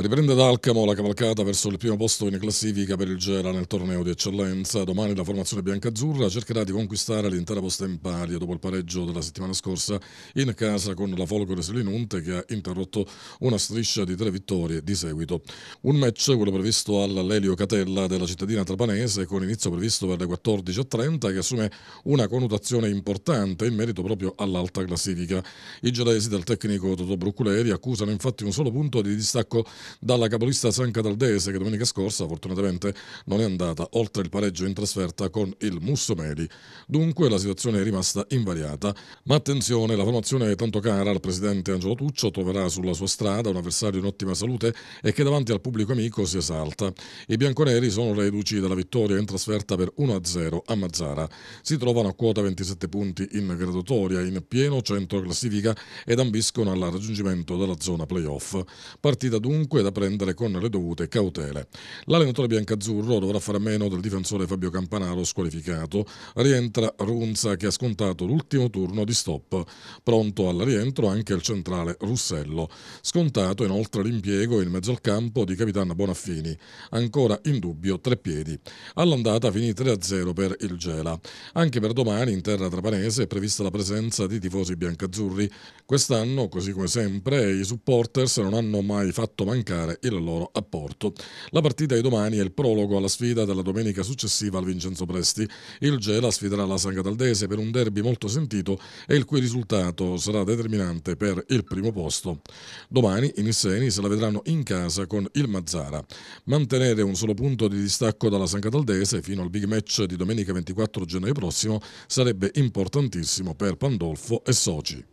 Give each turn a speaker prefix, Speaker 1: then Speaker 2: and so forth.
Speaker 1: riprende D'Alcamo la cavalcata verso il primo posto in classifica per il Gela nel torneo di eccellenza. Domani la formazione biancazzurra cercherà di conquistare l'intera posta in palio dopo il pareggio della settimana scorsa in casa con la Folgore Selinunte che ha interrotto una striscia di tre vittorie di seguito. Un match, quello previsto all'Elio Catella della cittadina trapanese con inizio previsto per le 14.30 che assume una connotazione importante in merito proprio all'alta classifica. I gelesi del tecnico Toto Brucculeri accusano infatti un solo punto di distacco dalla capolista San Cataldese che domenica scorsa fortunatamente non è andata oltre il pareggio in trasferta con il Mussomeli. Dunque la situazione è rimasta invariata. Ma attenzione, la formazione è tanto cara al presidente Angelo Tuccio troverà sulla sua strada un avversario in ottima salute e che davanti al pubblico amico si esalta. I bianconeri sono reduci dalla vittoria in trasferta per 1-0 a Mazzara. Si trovano a quota 27 punti in graduatoria, in pieno centro classifica ed ambiscono al raggiungimento della zona playoff. Partita dunque dunque da prendere con le dovute cautele. L'allenatore biancazzurro dovrà fare a meno del difensore Fabio Campanaro squalificato. Rientra Runza che ha scontato l'ultimo turno di stop. Pronto al rientro anche il centrale Russello. Scontato inoltre l'impiego in mezzo al campo di capitano Bonaffini. Ancora in dubbio tre piedi. All'andata finì 3-0 per il Gela. Anche per domani in terra trapanese è prevista la presenza di tifosi biancazzurri. Quest'anno, così come sempre, i supporters non hanno mai fatto mancare mancare il loro apporto. La partita di domani è il prologo alla sfida della domenica successiva al Vincenzo Presti. Il Gela sfiderà la San Cataldese per un derby molto sentito e il cui risultato sarà determinante per il primo posto. Domani i Nisseni se la vedranno in casa con il Mazzara. Mantenere un solo punto di distacco dalla San Cataldese fino al big match di domenica 24 gennaio prossimo sarebbe importantissimo per Pandolfo e soci.